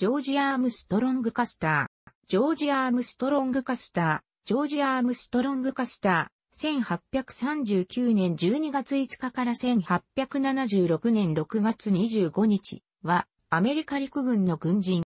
ジョージ・アームストロング・カスター、ジョージ・アームストロング・カスター、ジョージ・アームストロング・カスター、1839年12月5日から1876年6月25日は、アメリカ陸軍の軍人。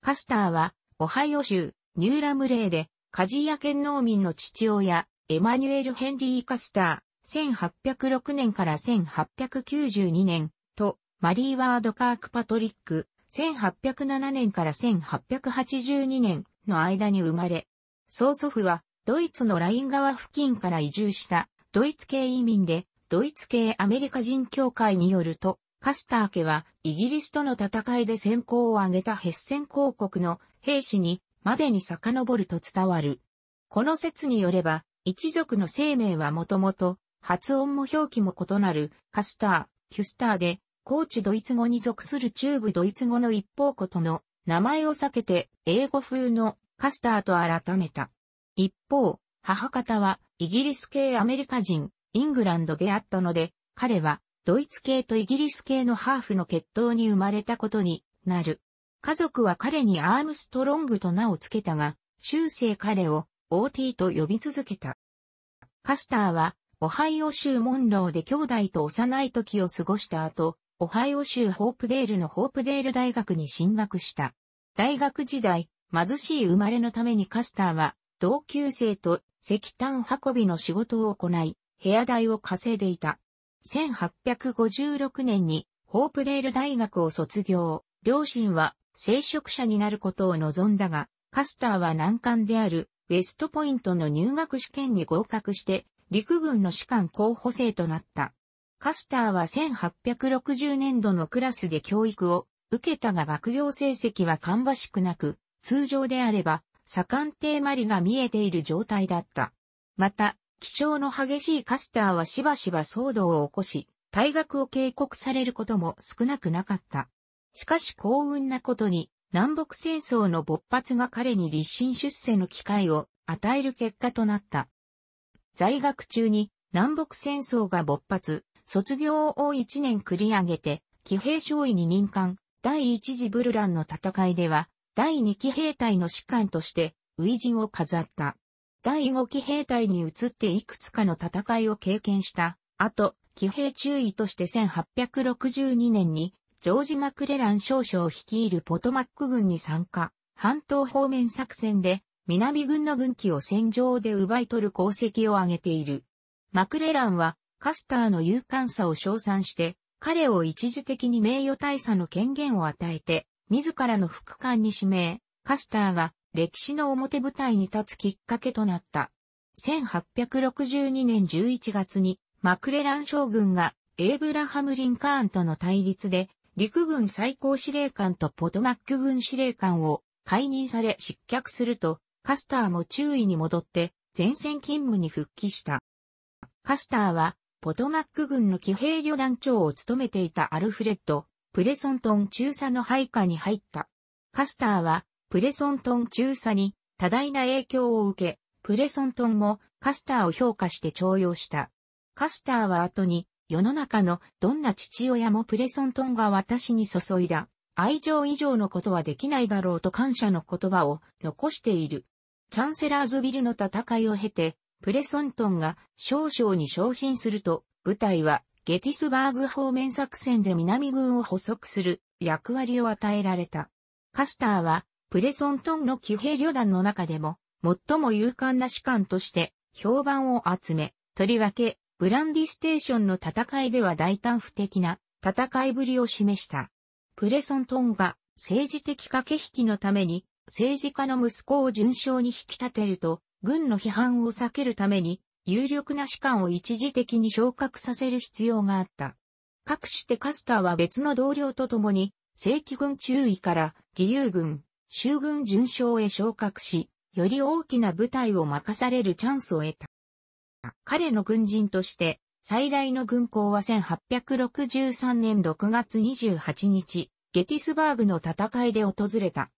カスターは、オハイオ州、ニューラムレーで、カジヤ県農民の父親、エマニュエル・ヘンリー・カスター、1806年から1892年、と、マリー・ワード・カーク・パトリック、1807年から1882年の間に生まれ、曽祖父はドイツのライン川付近から移住したドイツ系移民で、ドイツ系アメリカ人協会によると、カスター家はイギリスとの戦いで先行を挙げたヘッセン公国の兵士にまでに遡ると伝わる。この説によれば、一族の生命はもともと、発音も表記も異なるカスター、キュスターで、高知ドイツ語に属する中部ドイツ語の一方ことの名前を避けて英語風のカスターと改めた。一方、母方はイギリス系アメリカ人、イングランドであったので、彼はドイツ系とイギリス系のハーフの血統に生まれたことになる。家族は彼にアームストロングと名を付けたが、終生彼を OT と呼び続けた。カスターは、オハイオ州モンローで兄弟と幼い時を過ごした後、オハイオ州ホープデールのホープデール大学に進学した。大学時代、貧しい生まれのためにカスターは、同級生と石炭運びの仕事を行い、部屋代を稼いでいた。1856年にホープデール大学を卒業。両親は聖職者になることを望んだが、カスターは難関であるウェストポイントの入学試験に合格して、陸軍の士官候補生となった。カスターは1860年度のクラスで教育を受けたが学業成績は芳しくなく、通常であれば、左官邸マリが見えている状態だった。また、気象の激しいカスターはしばしば騒動を起こし、退学を警告されることも少なくなかった。しかし幸運なことに、南北戦争の勃発が彼に立身出世の機会を与える結果となった。在学中に南北戦争が勃発、卒業を1年繰り上げて、騎兵少尉に任官、第一次ブルランの戦いでは、第二騎兵隊の士官として、初陣を飾った。第五騎兵隊に移っていくつかの戦いを経験した。後、騎兵中尉として1862年に、ジョージ・マクレラン少将率いるポトマック軍に参加。半島方面作戦で、南軍の軍機を戦場で奪い取る功績を挙げている。マクレランは、カスターの勇敢さを称賛して、彼を一時的に名誉大佐の権限を与えて、自らの副官に指名、カスターが歴史の表舞台に立つきっかけとなった。1862年11月にマクレラン将軍がエイブラハム・リンカーンとの対立で陸軍最高司令官とポトマック軍司令官を解任され失脚するとカスターも注意に戻って前線勤務に復帰した。カスターはポトマック軍の騎兵旅団長を務めていたアルフレッド、プレソントン中佐の配下に入った。カスターは、プレソントン中佐に多大な影響を受け、プレソントンもカスターを評価して徴用した。カスターは後に、世の中のどんな父親もプレソントンが私に注いだ。愛情以上のことはできないだろうと感謝の言葉を残している。チャンセラーズビルの戦いを経て、プレソントンが少々に昇進すると、部隊はゲティスバーグ方面作戦で南軍を捕捉する役割を与えられた。カスターはプレソントンの騎兵旅団の中でも最も勇敢な士官として評判を集め、とりわけブランディステーションの戦いでは大胆不敵な戦いぶりを示した。プレソントンが政治的駆け引きのために政治家の息子を順将に引き立てると、軍の批判を避けるために、有力な士官を一時的に昇格させる必要があった。各種テカスターは別の同僚と共に、正規軍中尉から義勇軍、州軍巡将へ昇格し、より大きな部隊を任されるチャンスを得た。彼の軍人として、最大の軍港は1863年6月28日、ゲティスバーグの戦いで訪れた。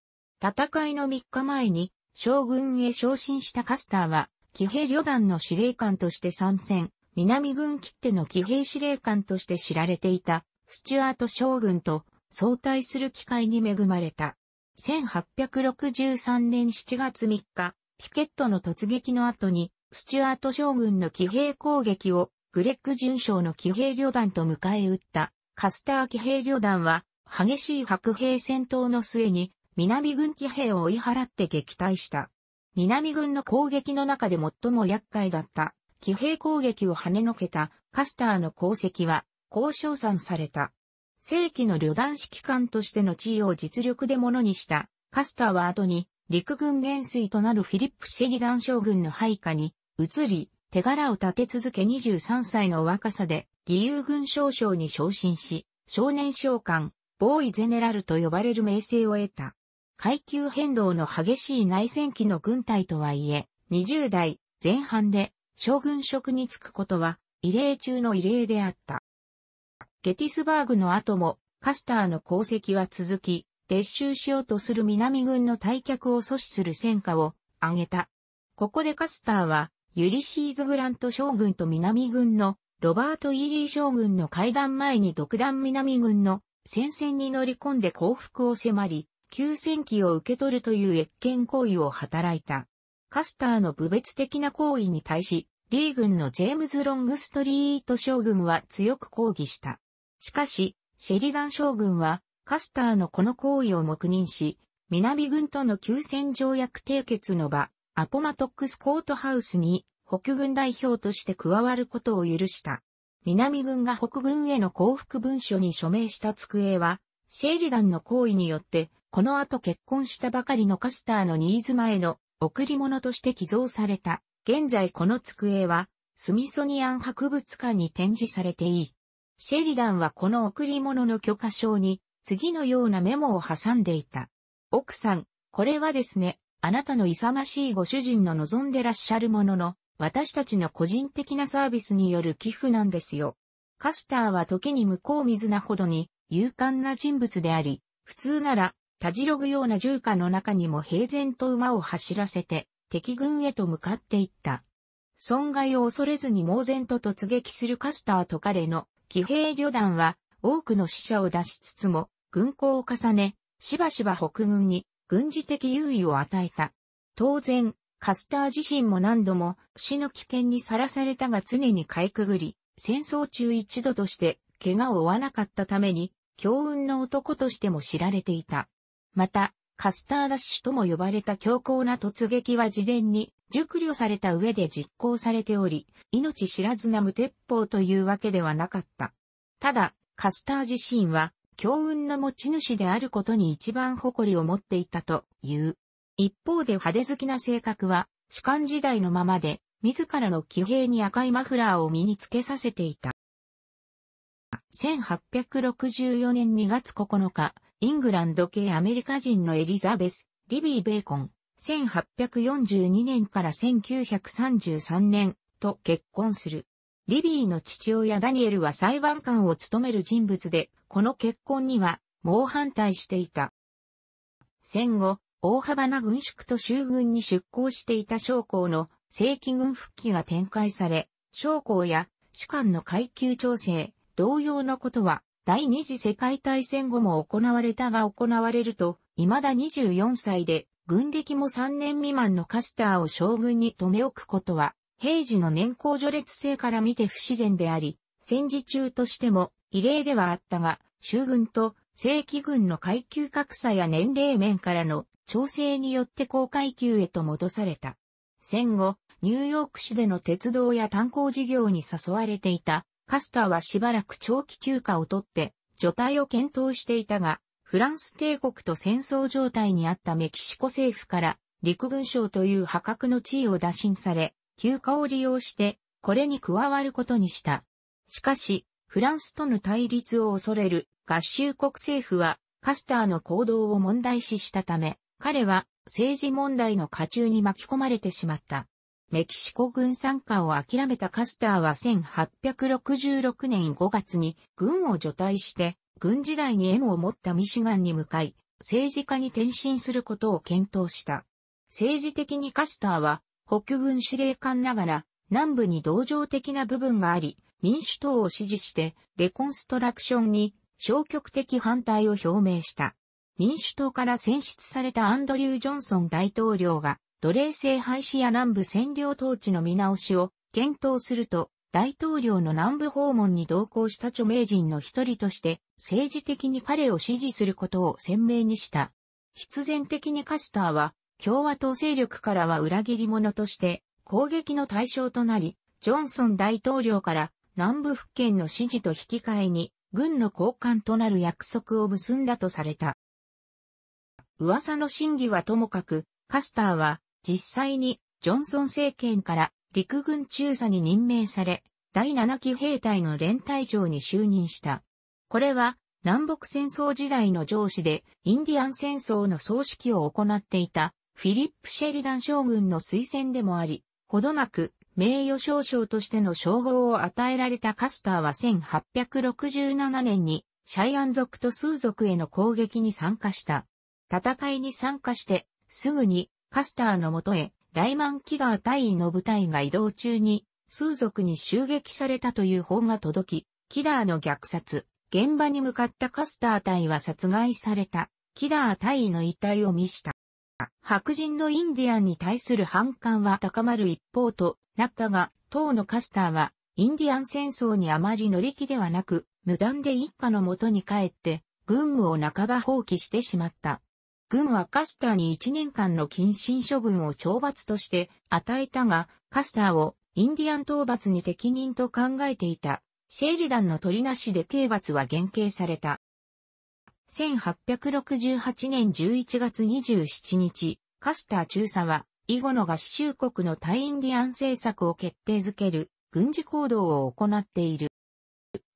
戦いの3日前に、将軍へ昇進したカスターは、騎兵旅団の司令官として参戦、南軍切手の騎兵司令官として知られていた、スチュアート将軍と相対する機会に恵まれた。1863年7月3日、ピケットの突撃の後に、スチュアート将軍の騎兵攻撃を、グレッグ準将の騎兵旅団と迎え撃った、カスター騎兵旅団は、激しい白兵戦闘の末に、南軍騎兵を追い払って撃退した。南軍の攻撃の中で最も厄介だった、騎兵攻撃を跳ねのけたカスターの功績は、こう賞賛された。正規の旅団指揮官としての地位を実力でものにした、カスターは後に、陸軍元帥となるフィリップ・シェリダン将軍の配下に移り、手柄を立て続け23歳の若さで義勇軍少将に昇進し、少年将官、ボーイゼネラルと呼ばれる名声を得た。階級変動の激しい内戦期の軍隊とはいえ、20代前半で将軍職に就くことは異例中の異例であった。ゲティスバーグの後もカスターの功績は続き、撤収しようとする南軍の退却を阻止する戦果を挙げた。ここでカスターはユリシーズ・グラント将軍と南軍のロバート・イーリー将軍の会談前に独断南軍の戦線に乗り込んで降伏を迫り、休戦期を受け取るという越権行為を働いた。カスターの部別的な行為に対し、リー軍のジェームズ・ロングストリート将軍は強く抗議した。しかし、シェリガン将軍は、カスターのこの行為を黙認し、南軍との休戦条約締結の場、アポマトックスコートハウスに北軍代表として加わることを許した。南軍が北軍への降伏文書に署名した机は、シェリガンの行為によってこの後結婚したばかりのカスターの新妻への贈り物として寄贈された。現在この机は、スミソニアン博物館に展示されていい。シェリダンはこの贈り物の許可証に、次のようなメモを挟んでいた。奥さん、これはですね、あなたの勇ましいご主人の望んでらっしゃるものの、私たちの個人的なサービスによる寄付なんですよ。カスターは時に向こう水なほどに勇敢な人物であり、普通ならたじろぐような銃火の中にも平然と馬を走らせて、敵軍へと向かっていった。損害を恐れずに猛然と突撃するカスターと彼の騎兵旅団は多くの死者を出しつつも軍港を重ね、しばしば北軍に軍事的優位を与えた。当然、カスター自身も何度も死の危険にさらされたが常にかいくぐり、戦争中一度として怪我を負わなかったために、強運の男としても知られていた。また、カスターダッシュとも呼ばれた強硬な突撃は事前に熟慮された上で実行されており、命知らずな無鉄砲というわけではなかった。ただ、カスター自身は、強運の持ち主であることに一番誇りを持っていたという。一方で派手好きな性格は、主観時代のままで、自らの騎兵に赤いマフラーを身につけさせていた。1864年2月9日、イングランド系アメリカ人のエリザベス、リビー・ベーコン、1842年から1933年と結婚する。リビーの父親ダニエルは裁判官を務める人物で、この結婚には猛反対していた。戦後、大幅な軍縮と州軍に出向していた将校の正規軍復帰が展開され、将校や主官の階級調整、同様のことは第二次世界大戦後も行われたが行われると、未だ24歳で、軍歴も3年未満のカスターを将軍に留め置くことは、平時の年功序列性から見て不自然であり、戦時中としても異例ではあったが、衆軍と正規軍の階級格差や年齢面からの調整によって高階級へと戻された。戦後、ニューヨーク市での鉄道や炭鉱事業に誘われていたカスターはしばらく長期休暇をとって、除隊を検討していたが、フランス帝国と戦争状態にあったメキシコ政府から陸軍省という破格の地位を打診され、休暇を利用して、これに加わることにした。しかし、フランスとの対立を恐れる合衆国政府は、カスターの行動を問題視したため、彼は政治問題の下中に巻き込まれてしまった。メキシコ軍参加を諦めたカスターは1866年5月に軍を除隊して、軍時代に縁を持ったミシガンに向かい、政治家に転身することを検討した。政治的にカスターは、北軍司令官ながら、南部に同情的な部分があり、民主党を支持して、レコンストラクションに消極的反対を表明した。民主党から選出されたアンドリュー・ジョンソン大統領が奴隷制廃止や南部占領統治の見直しを検討すると、大統領の南部訪問に同行した著名人の一人として政治的に彼を支持することを鮮明にした。必然的にカスターは共和党勢力からは裏切り者として攻撃の対象となり、ジョンソン大統領から南部復権の支持と引き換えに軍の交換となる約束を結んだとされた。噂の真偽はともかく、カスターは実際にジョンソン政権から陸軍中佐に任命され、第7期兵隊の連隊長に就任した。これは南北戦争時代の上司でインディアン戦争の葬式を行っていたフィリップ・シェリダン将軍の推薦でもあり、ほどなく名誉少将としての称号を与えられたカスターは1867年にシャイアン族とスー族への攻撃に参加した。戦いに参加して、すぐにカスターのもとへ、ライマン・キガー隊員の部隊が移動中に、数族に襲撃されたという報が届き、キダーの虐殺、現場に向かったカスター隊は殺害された、キダー隊員の遺体を見した。白人のインディアンに対する反感は高まる一方となったが、当のカスターは、インディアン戦争にあまり乗り気ではなく、無断で一家のもとに帰って、軍務を半ば放棄してしまった。軍はカスターに1年間の謹慎処分を懲罰として与えたが、カスターをインディアン討伐に適任と考えていた。シェリダンの取りなしで刑罰は減刑された。1868年11月27日、カスター中佐は、以後の合衆国の対インディアン政策を決定づける軍事行動を行っている。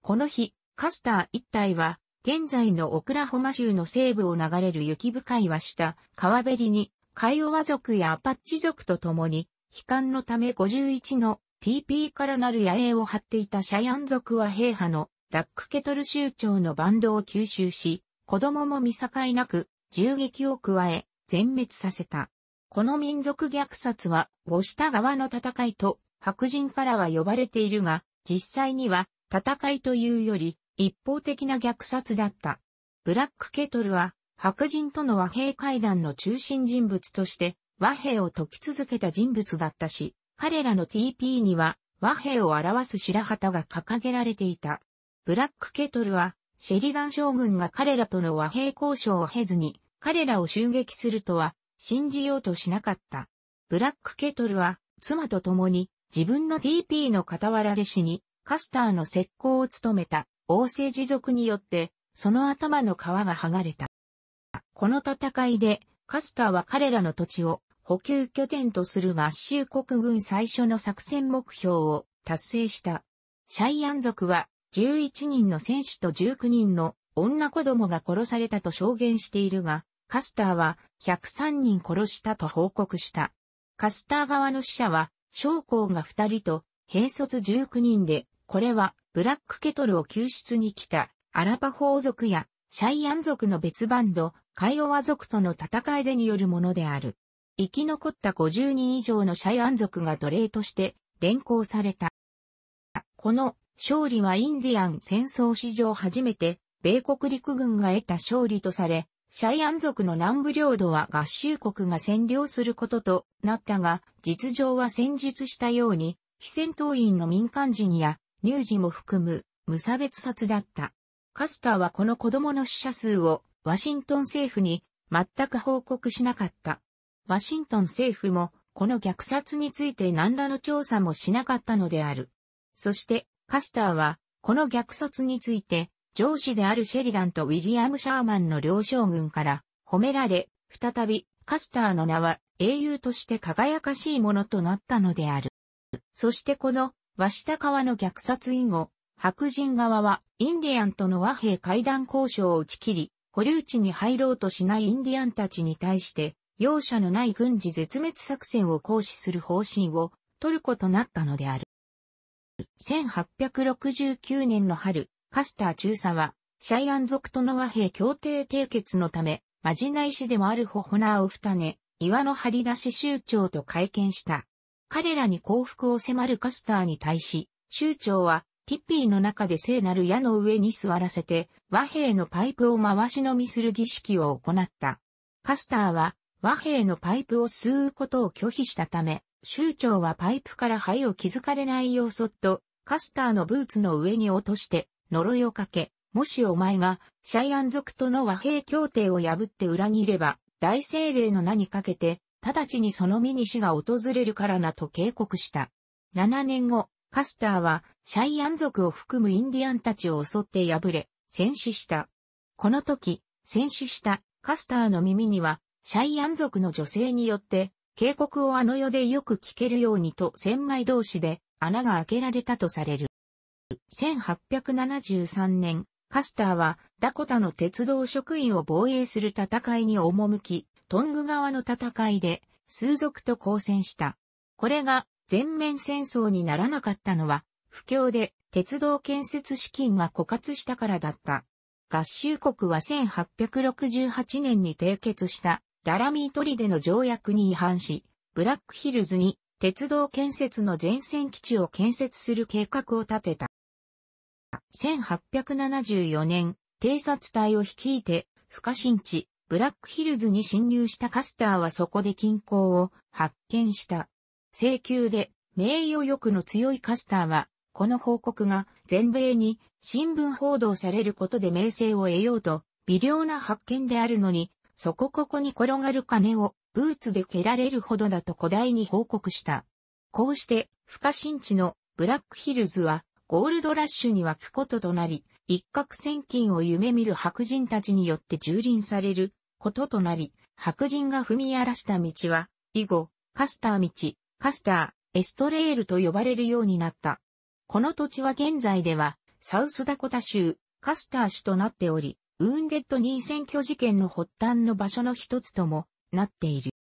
この日、カスター一帯は現在のオクラホマ州の西部を流れる雪深いは下、川べりに、カイオワ族やアパッチ族と共に、悲観のため51の TP からなる野営を張っていたシャヤン族は兵派のラックケトル州長のバンドを吸収し、子供も見境なく銃撃を加え全滅させた。この民族虐殺は、ウォシタ側の戦いと白人からは呼ばれているが、実際には戦いというより一方的な虐殺だった。ブラックケトルは白人との和平会談の中心人物として和平を解き続けた人物だったし、彼らの TP には和平を表す白旗が掲げられていた。ブラックケトルはシェリガン将軍が彼らとの和平交渉を経ずに彼らを襲撃するとは信じようとしなかった。ブラックケトルは妻と共に自分の TP の傍らで死にカスターの石膏を務めた。王政持続によって、その頭の皮が剥がれた。この戦いで、カスターは彼らの土地を補給拠点とする合衆国軍最初の作戦目標を達成した。シャイアン族は11人の戦士と19人の女子供が殺されたと証言しているが、カスターは103人殺したと報告した。カスター側の死者は将校が2人と兵卒19人でこれは、ブラックケトルを救出に来た、アラパホー族や、シャイアン族の別バンド、カイオワ族との戦いでによるものである。生き残った50人以上のシャイアン族が奴隷として連行された。この勝利はインディアン戦争史上初めて米国陸軍が得た勝利とされ、シャイアン族の南部領土は合衆国が占領することとなったが、実情は戦術したように、非戦闘員の民間人や乳児も含む無差別殺だった。カスターはこの子供の死者数をワシントン政府に全く報告しなかった。ワシントン政府もこの虐殺について何らの調査もしなかったのである。そしてカスターはこの虐殺について上司であるシェリダンとウィリアム・シャーマンの両将軍から褒められ、再びカスターの名は英雄として輝かしいものとなったのである。そしてこの鷲田川の虐殺以後、白人側はインディアンとの和平会談交渉を打ち切り、保留地に入ろうとしないインディアンたちに対して、容赦のない軍事絶滅作戦を行使する方針を取ることなったのである。1869年の春、カスター中佐は、シャイアン族との和平協定締結のため、まじない氏でもあるホホナーを二ね、岩の張り出し州長と会見した。彼らに降伏を迫るカスターに対し、州長はティッピーの中で聖なる矢の上に座らせて和平のパイプを回し飲みする儀式を行った。カスターは和平のパイプを吸うことを拒否したため、州長はパイプから灰を気づかれないようそっと、カスターのブーツの上に落として、呪いをかけ、もしお前が、シャイアン族との和平協定を破って裏にいれば、大精霊の名にかけて、直ちにその身に死が訪れるからなと警告した。7年後、カスターはシャイアン族を含むインディアンたちを襲って敗れ、戦死した。この時、戦死したカスターの耳には、シャイアン族の女性によって、警告をあの世でよく聞けるようにと千枚同士で穴が開けられたとされる。1873年、カスターはダコタの鉄道職員を防衛する戦いに赴き、トング側の戦いで、数族と交戦した。これが全面戦争にならなかったのは、不況で鉄道建設資金が枯渇したからだった。合衆国は1868年に締結したララミートリでの条約に違反し、ブラックヒルズに鉄道建設の前線基地を建設する計画を立てた。1874年、偵察隊を率いて、不可侵地、ブラックヒルズに侵入したカスターはそこで均衡を発見した。請求で名誉欲の強いカスターは、この報告が全米に新聞報道されることで名声を得ようと、微量な発見であるのに、そこここに転がる金をブーツで蹴られるほどだと古代に報告した。こうして、不可侵地のブラックヒルズは、ゴールドラッシュに湧くこととなり、一攫千金を夢見る白人たちによって蹂躙されることとなり、白人が踏み荒らした道は、以後、カスター道、カスター、エストレールと呼ばれるようになった。この土地は現在では、サウスダコタ州、カスター市となっており、ウーンデッド任選挙事件の発端の場所の一つともなっている。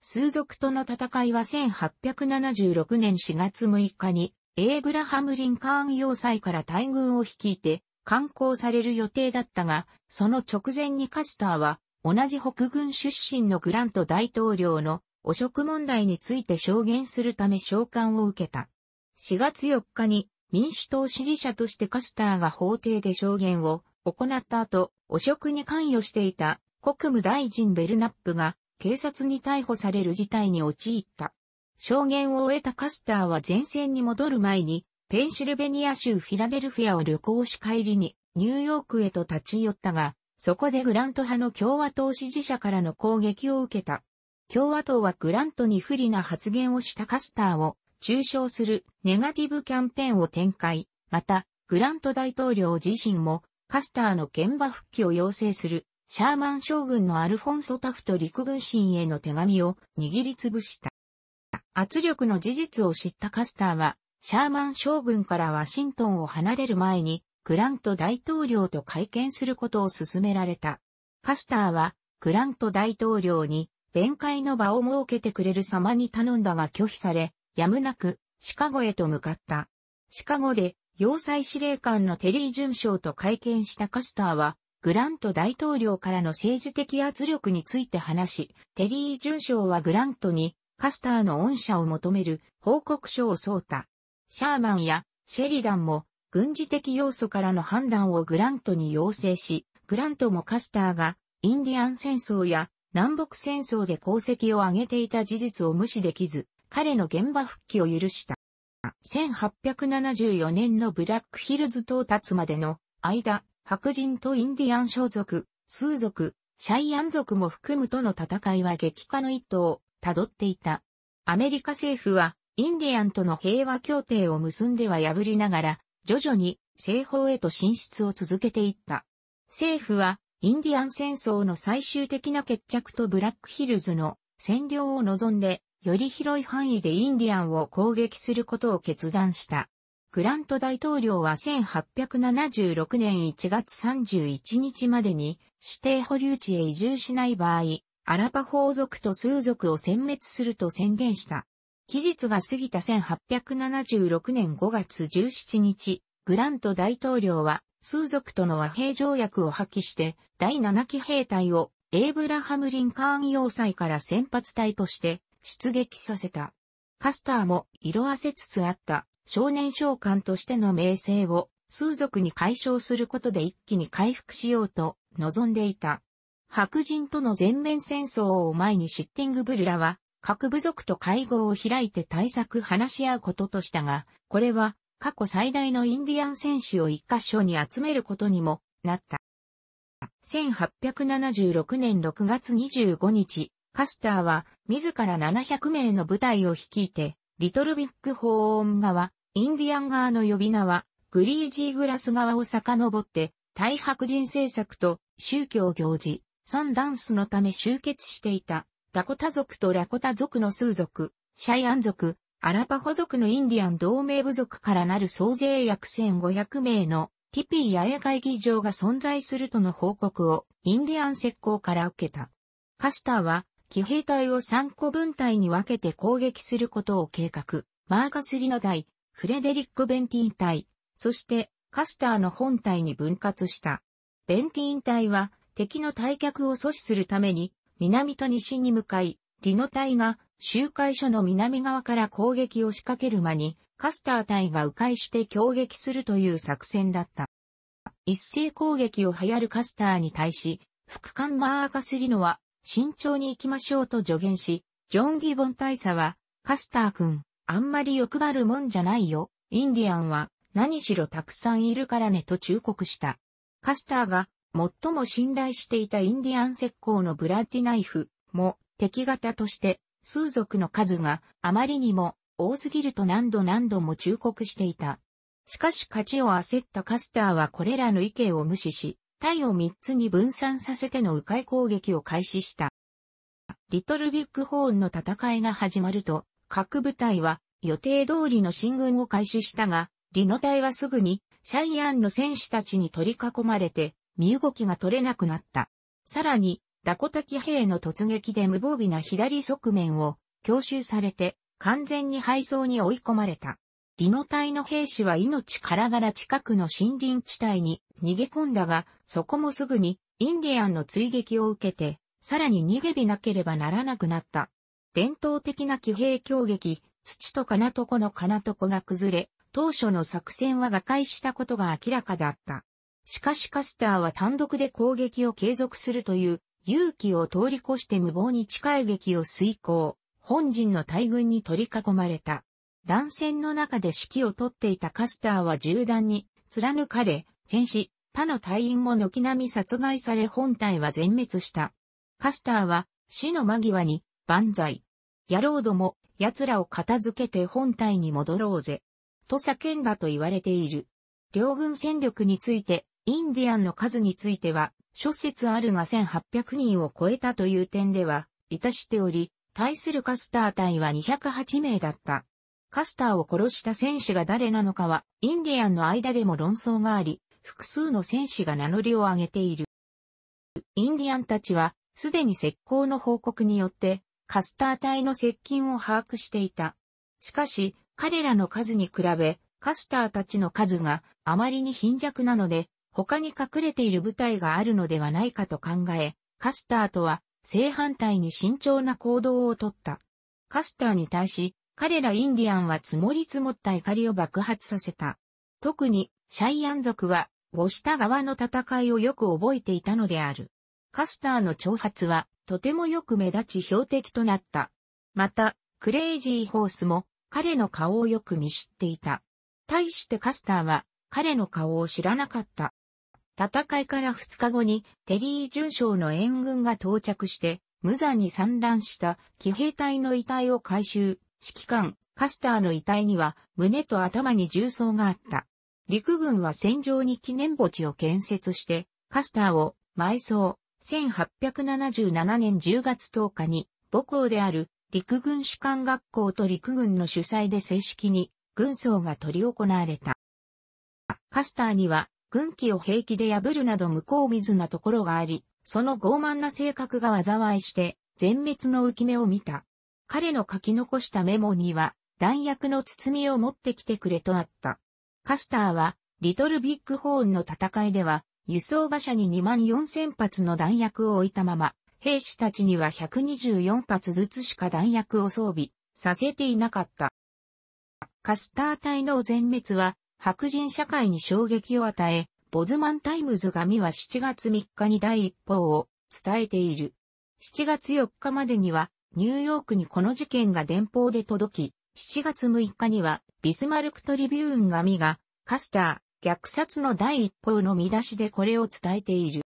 数族との戦いは1876年4月6日に、エイブラハム・リンカーン要塞から大軍を率いて、観光される予定だったが、その直前にカスターは同じ北軍出身のグラント大統領の汚職問題について証言するため召喚を受けた。4月4日に民主党支持者としてカスターが法廷で証言を行った後、汚職に関与していた国務大臣ベルナップが警察に逮捕される事態に陥った。証言を終えたカスターは前線に戻る前に、ペンシルベニア州フィラデルフィアを旅行し帰りにニューヨークへと立ち寄ったが、そこでグラント派の共和党支持者からの攻撃を受けた。共和党はグラントに不利な発言をしたカスターを中傷するネガティブキャンペーンを展開。また、グラント大統領自身もカスターの現場復帰を要請するシャーマン将軍のアルフォンソタフト陸軍神への手紙を握りつぶした。圧力の事実を知ったカスターは、シャーマン将軍からワシントンを離れる前に、グラント大統領と会見することを勧められた。カスターは、グラント大統領に、弁解の場を設けてくれる様に頼んだが拒否され、やむなく、シカゴへと向かった。シカゴで、要塞司令官のテリー巡将と会見したカスターは、グラント大統領からの政治的圧力について話し、テリー巡将はグラントに、カスターの恩赦を求める報告書を送った。シャーマンやシェリダンも軍事的要素からの判断をグラントに要請し、グラントもカスターがインディアン戦争や南北戦争で功績を挙げていた事実を無視できず、彼の現場復帰を許した。1874年のブラックヒルズ到達までの間、白人とインディアン小族、数族、シャイアン族も含むとの戦いは激化の一途を辿っていた。アメリカ政府は、インディアンとの平和協定を結んでは破りながら、徐々に西方へと進出を続けていった。政府は、インディアン戦争の最終的な決着とブラックヒルズの占領を望んで、より広い範囲でインディアンを攻撃することを決断した。グラント大統領は1876年1月31日までに指定保留地へ移住しない場合、アラパ法族とー族を殲滅すると宣言した。期日が過ぎた1876年5月17日、グラント大統領は、数族との和平条約を破棄して、第7期兵隊を、エイブラハム・リンカーン要塞から先発隊として、出撃させた。カスターも色あせつつあった少年召喚としての名声を数族に解消することで一気に回復しようと望んでいた。白人との全面戦争を前にシッティングブルラは各部族と会合を開いて対策話し合うこととしたが、これは過去最大のインディアン選手を一箇所に集めることにもなった。1876年6月25日、カスターは自ら700名の部隊を率いて、リトルビッグホーンインディアン側の呼び名は、グリージーグラス側を遡って、大白人政策と宗教行事、サンダンスのため集結していたダコタ族とラコタ族の数族、シャイアン族、アラパホ族のインディアン同盟部族からなる総勢約1500名のティピー八重会議場が存在するとの報告をインディアン石膏から受けた。カスターは騎兵隊を3個分隊に分けて攻撃することを計画。マーカスリノ隊、フレデリック・ベンティン隊、そしてカスターの本隊に分割した。ベンティン隊は敵の退却を阻止するために南と西に向かい、ディノ隊が集会所の南側から攻撃を仕掛ける間に、カスター隊が迂回して攻撃するという作戦だった。一斉攻撃を流行るカスターに対し、副官マーカスリノは、慎重に行きましょうと助言し、ジョン・ギボン大佐は、カスター君、あんまり欲張るもんじゃないよ。インディアンは、何しろたくさんいるからねと忠告した。カスターが、最も信頼していたインディアン石膏のブラッディナイフも敵型として数族の数があまりにも多すぎると何度何度も忠告していた。しかし勝ちを焦ったカスターはこれらの意見を無視し、隊を3つに分散させての迂回攻撃を開始した。リトルビッグホーンの戦いが始まると、各部隊は予定通りの進軍を開始したが、リノ隊はすぐにシャイアンの戦士たちに取り囲まれて身動きが取れなくなった。さらに、ダコタキ兵の突撃で無防備な左側面を強襲されて完全に敗走に追い込まれた。リノ隊の兵士は命からがら近くの森林地帯に逃げ込んだが、そこもすぐにインディアンの追撃を受けて、さらに逃げびなければならなくなった。伝統的な騎兵攻撃、土と金床の金床が崩れ、当初の作戦は瓦解したことが明らかだった。しかしカスターは単独で攻撃を継続するという勇気を通り越して無謀に近い劇を遂行、本陣の大軍に取り囲まれた。乱戦の中で指揮を取っていたカスターは銃弾に貫かれ、戦死、他の隊員も軒並み殺害され本隊は全滅した。カスターは死の間際に万歳。野郎ども、奴らを片付けて本隊に戻ろうぜ。と叫んだと言われている。両軍戦力についてインディアンの数については、諸説あるが1800人を超えたという点では、いたしており、対するカスター隊は208名だった。カスターを殺した戦士が誰なのかは、インディアンの間でも論争があり、複数の戦士が名乗りを上げている。インディアンたちは、すでに石膏の報告によって、カスター隊の接近を把握していた。しかし、彼らの数に比べ、カスターたちの数があまりに貧弱なので、他に隠れている部隊があるのではないかと考え、カスターとは正反対に慎重な行動をとった。カスターに対し、彼らインディアンは積もり積もった怒りを爆発させた。特に、シャイアン族は、ウォシタ側の戦いをよく覚えていたのである。カスターの挑発は、とてもよく目立ち標的となった。また、クレイジーホースも、彼の顔をよく見知っていた。対してカスターは、彼の顔を知らなかった。戦いから2日後に、テリー巡将の援軍が到着して、無残に散乱した騎兵隊の遺体を回収、指揮官、カスターの遺体には、胸と頭に重装があった。陸軍は戦場に記念墓地を建設して、カスターを埋葬、1877年10月10日に、母校である陸軍士官学校と陸軍の主催で正式に軍葬が取り行われた。カスターには軍旗を平気で破るなど向こう水なところがあり、その傲慢な性格が災いして、全滅の浮き目を見た。彼の書き残したメモには、弾薬の包みを持ってきてくれとあった。カスターは、リトルビッグホーンの戦いでは、輸送馬車に2万4000発の弾薬を置いたまま、兵士たちには124発ずつしか弾薬を装備させていなかった。カスター隊の全滅は白人社会に衝撃を与え、ボズマンタイムズ紙は7月3日に第一報を伝えている。7月4日までには、ニューヨークにこの事件が電報で届き、7月6日には、ビスマルクトリビューン紙が、カスター、虐殺の第一報の見出しでこれを伝えている。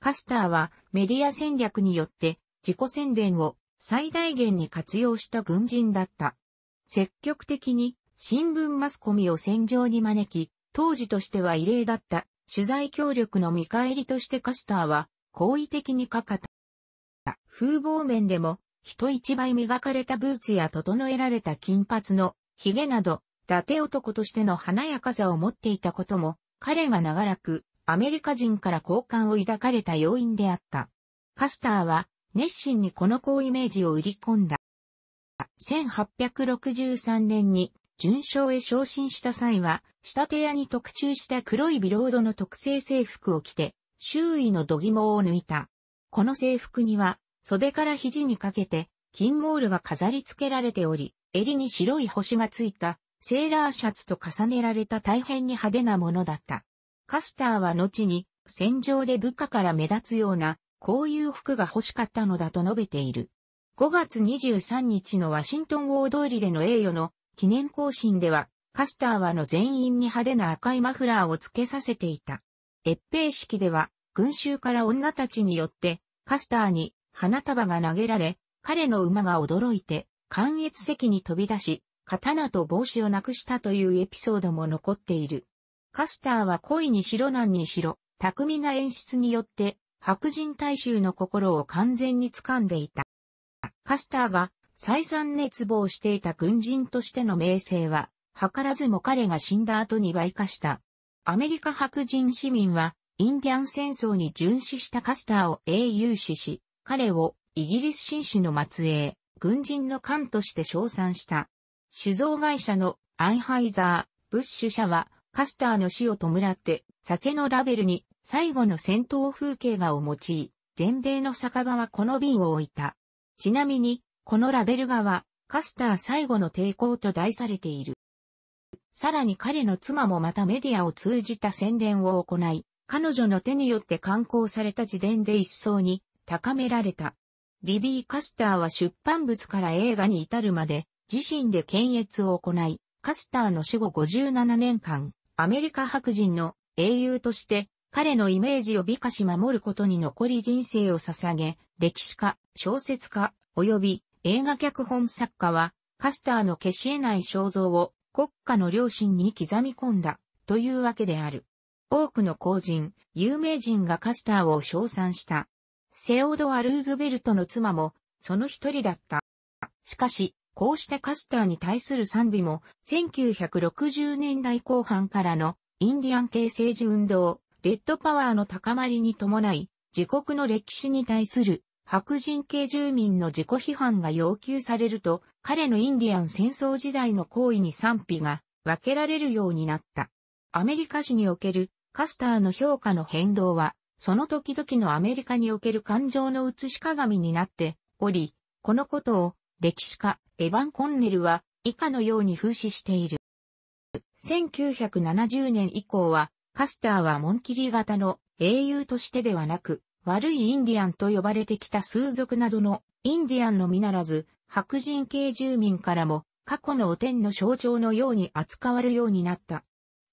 カスターはメディア戦略によって自己宣伝を最大限に活用した軍人だった。積極的に新聞マスコミを戦場に招き、当時としては異例だった取材協力の見返りとしてカスターは好意的にかかった。風貌面でも人一倍磨かれたブーツや整えられた金髪の髭など、伊達男としての華やかさを持っていたことも、彼が長らくアメリカ人から好感を抱かれた要因であった。カスターは熱心にこの好イメージを売り込んだ。1863年に順将へ昇進した際は、仕立屋に特注した黒いビロードの特製制服を着て、周囲の度肝を抜いた。この制服には、袖から肘にかけて、金モールが飾り付けられており、襟に白い星がついた、セーラーシャツと重ねられた大変に派手なものだった。カスターは後に、戦場で部下から目立つような、こういう服が欲しかったのだと述べている。5月23日のワシントン大通りでの栄誉の記念行進では、カスターはの全員に派手な赤いマフラーをつけさせていた。閲兵式では、群衆から女たちによって、カスターに花束が投げられ、彼の馬が驚いて、関越席に飛び出し、刀と帽子をなくしたというエピソードも残っている。カスターは恋にしろ何にしろ、巧みな演出によって、白人大衆の心を完全に掴んでいた。カスターが再三熱望していた軍人としての名声は、図らずも彼が死んだ後に倍化した。アメリカ白人市民は、インディアン戦争に殉死したカスターを英雄視し、彼をイギリス紳士の末裔、軍人の官として称賛した。酒造会社のアンハイザー、ブッシュ社は、カスターの死を弔って、酒のラベルに最後の戦闘風景画を用い、全米の酒場はこの瓶を置いた。ちなみに、このラベル画は、カスター最後の抵抗と題されている。さらに彼の妻もまたメディアを通じた宣伝を行い、彼女の手によって刊行された自伝で一層に高められた。リビー・カスターは出版物から映画に至るまで自身で検閲を行い、カスターの死後57年間、アメリカ白人の英雄として彼のイメージを美化し守ることに残り人生を捧げ、歴史家、小説家、及び映画脚本作家は、カスターの消し得ない肖像を国家の良心に刻み込んだ、というわけである。多くの公人、有名人がカスターを称賛した。セオドア・ルーズベルトの妻も、その一人だった。しかし、こうしたカスターに対する賛美も、1960年代後半からのインディアン系政治運動、レッドパワーの高まりに伴い、自国の歴史に対する白人系住民の自己批判が要求されると、彼のインディアン戦争時代の行為に賛否が分けられるようになった。アメリカ史におけるカスターの評価の変動は、その時々のアメリカにおける感情の写し鏡になっており、このことを歴史家エヴァン・コンネルは以下のように風刺している。1970年以降は、カスターはモンキリ型の英雄としてではなく、悪いインディアンと呼ばれてきた数族などのインディアンのみならず、白人系住民からも過去の汚点の象徴のように扱われるようになった。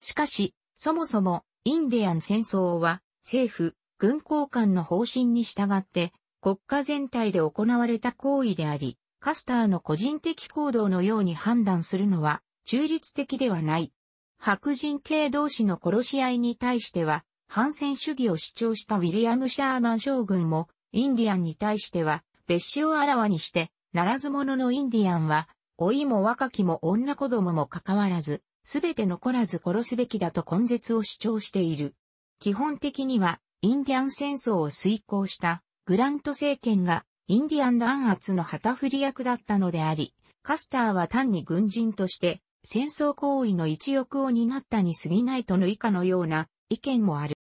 しかし、そもそもインディアン戦争は政府、軍交官の方針に従って国家全体で行われた行為であり、カスターの個人的行動のように判断するのは中立的ではない。白人系同士の殺し合いに対しては、反戦主義を主張したウィリアム・シャーマン将軍も、インディアンに対しては、別紙をあらわにして、ならず者のインディアンは、老いも若きも女子供も関わらず、すべて残らず殺すべきだと根絶を主張している。基本的には、インディアン戦争を遂行したグラント政権がインディアン弾圧の旗振り役だったのであり、カスターは単に軍人として戦争行為の一翼を担ったに過ぎないとの以下のような意見もある。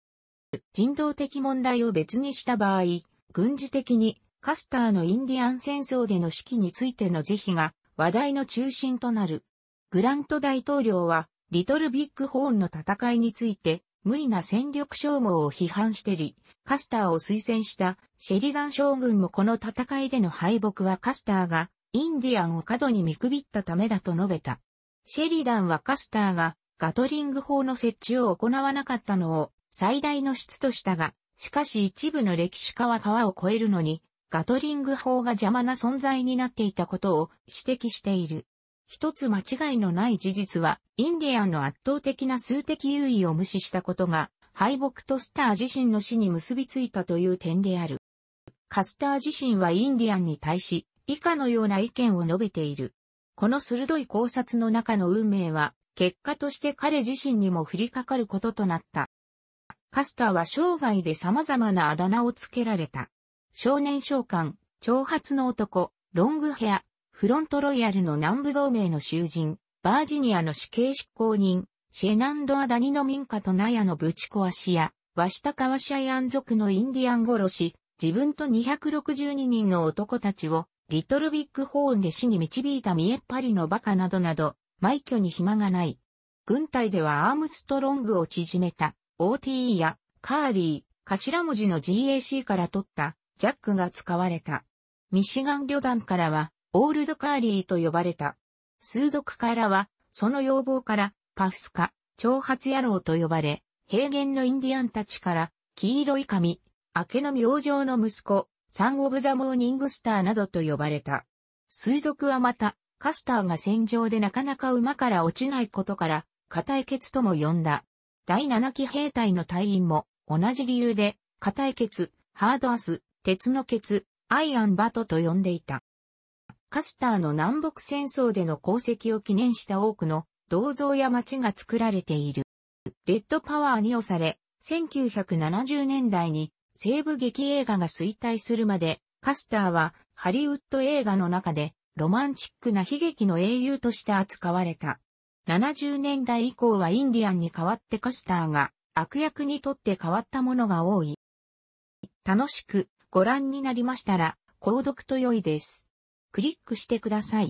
人道的問題を別にした場合、軍事的にカスターのインディアン戦争での指揮についての是非が話題の中心となる。グラント大統領は、リトルビッグホーンの戦いについて、無理な戦力消耗を批判してり、カスターを推薦したシェリダン将軍もこの戦いでの敗北はカスターがインディアンを過度に見くびったためだと述べた。シェリダンはカスターがガトリング砲の設置を行わなかったのを最大の質としたが、しかし一部の歴史家は川を越えるのに、ガトリング砲が邪魔な存在になっていたことを指摘している。一つ間違いのない事実は、インディアンの圧倒的な数的優位を無視したことが、敗北とスター自身の死に結びついたという点である。カスター自身はインディアンに対し、以下のような意見を述べている。この鋭い考察の中の運命は、結果として彼自身にも降りかかることとなった。カスターは生涯で様々なあだ名を付けられた。少年召喚、長髪の男、ロングヘア、フロントロイヤルの南部同盟の囚人、バージニアの死刑執行人、シェナンド・アダニの民家とナヤのブチコアシア、ワシタカワシャヤン族のインディアン殺し、自分と262人の男たちを、リトルビッグホーンで死に導いたミエッパリの馬鹿などなど、埋挙に暇がない。軍隊ではアームストロングを縮めた。OTE やカーリー、頭文字の GAC から取ったジャックが使われた。ミシガン旅団からはオールドカーリーと呼ばれた。数族からはその要望からパフスカ、長髪野郎と呼ばれ、平原のインディアンたちから黄色い髪、明けの明星の息子、サン・オブ・ザ・モーニングスターなどと呼ばれた。水族はまた、カスターが戦場でなかなか馬から落ちないことから、固い血とも呼んだ。第7期兵隊の隊員も同じ理由で、硬い血、ハードアス、鉄の血、アイアンバトと呼んでいた。カスターの南北戦争での功績を記念した多くの銅像や町が作られている。レッドパワーに押され、1970年代に西部劇映画が衰退するまで、カスターはハリウッド映画の中でロマンチックな悲劇の英雄として扱われた。70年代以降はインディアンに代わってカスターが悪役にとって変わったものが多い。楽しくご覧になりましたら、購読と良いです。クリックしてください。